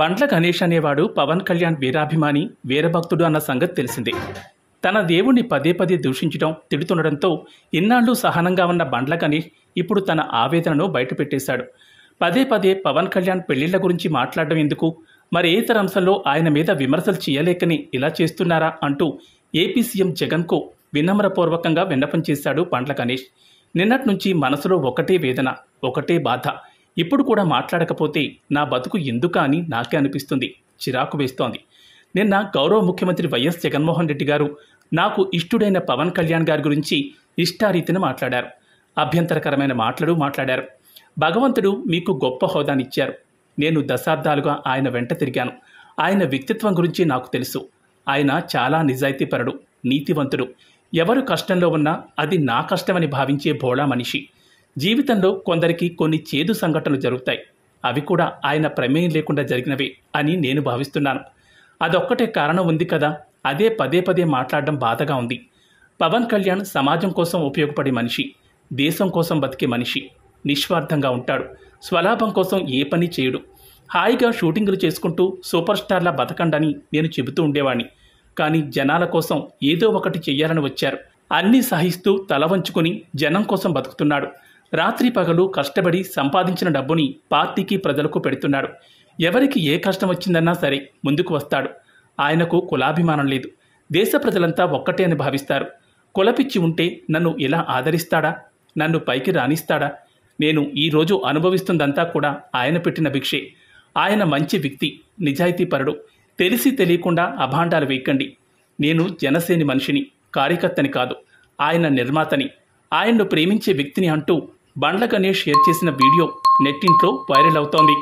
బండ్ల గణేష్ అనేవాడు పవన్ కళ్యాణ్ వీరాభిమాని వీరభక్తుడు అన్న సంగతి తెలిసిందే తన దేవుణ్ణి పదే పదే దూషించడం తిడుతుండడంతో ఇన్నాళ్ళు సహనంగా ఉన్న బండ్ల గణేష్ ఇప్పుడు తన ఆవేదనను బయటపెట్టేశాడు పదే పదే పవన్ కళ్యాణ్ పెళ్లిళ్ల గురించి మాట్లాడడం ఎందుకు మరి ఇతర అంశంలో ఆయన మీద విమర్శలు చేయలేకని ఇలా చేస్తున్నారా అంటూ ఏపీ సీఎం జగన్కు వినమ్రపూర్వకంగా విన్నపం చేశాడు బండ్ల గణేష్ నిన్నటి నుంచి మనసులో ఒకటే వేదన ఒకటే బాధ ఇప్పుడు కూడా మాట్లాడకపోతే నా బతుకు ఎందుకా అని నాకే అనిపిస్తుంది చిరాకు వేస్తోంది నిన్న గౌరవ ముఖ్యమంత్రి వైఎస్ జగన్మోహన్ రెడ్డి గారు నాకు ఇష్టుడైన పవన్ కళ్యాణ్ గారి గురించి ఇష్టారీతిని మాట్లాడారు అభ్యంతరకరమైన మాటలు మాట్లాడారు భగవంతుడు మీకు గొప్ప హోదానిచ్చారు నేను దశాబ్దాలుగా ఆయన వెంట తిరిగాను ఆయన వ్యక్తిత్వం గురించి నాకు తెలుసు ఆయన చాలా నిజాయితీపరుడు నీతివంతుడు ఎవరు కష్టంలో ఉన్నా అది నా కష్టమని భావించే భోళా మనిషి జీవితంలో కొందరికి కొన్ని చేదు సంఘటనలు జరుగుతాయి అవి కూడా ఆయన ప్రమేయం లేకుండా జరిగినవే అని నేను భావిస్తున్నాను అదొక్కటే కారణం ఉంది కదా అదే పదే పదే మాట్లాడడం బాధగా ఉంది పవన్ కళ్యాణ్ సమాజం కోసం ఉపయోగపడే మనిషి దేశం కోసం బతికే మనిషి నిస్వార్థంగా ఉంటాడు స్వలాభం కోసం ఏ పని చేయడు హాయిగా షూటింగులు చేసుకుంటూ సూపర్ స్టార్లా బతకండని నేను చెబుతూ ఉండేవాణ్ణి కానీ జనాల కోసం ఏదో ఒకటి చెయ్యాలని వచ్చారు అన్నీ సహిస్తూ తల వంచుకొని జనం కోసం బతుకుతున్నాడు రాత్రి పగలు కష్టపడి సంపాదించిన డబ్బుని పార్టీకి ప్రజలకు పెడుతున్నాడు ఎవరికి ఏ కష్టం వచ్చిందన్నా సరే ముందుకు వస్తాడు ఆయనకు కులాభిమానం లేదు దేశ ప్రజలంతా ఒక్కటే అని భావిస్తారు కులపిచ్చి ఉంటే నన్ను ఇలా ఆదరిస్తాడా నన్ను పైకి రాణిస్తాడా నేను ఈరోజు అనుభవిస్తుందంతా కూడా ఆయన పెట్టిన భిక్షే ఆయన మంచి వ్యక్తి నిజాయితీపరుడు తెలిసి తెలియకుండా అభాండాలు వేయకండి నేను జనసేని మనిషిని కార్యకర్తని కాదు ఆయన నిర్మాతని ఆయన్ను ప్రేమించే వ్యక్తిని అంటూ బండ్ల గణేష్ షేర్ చేసిన వీడియో నెట్టింట్లో వైరల్ అవుతోంది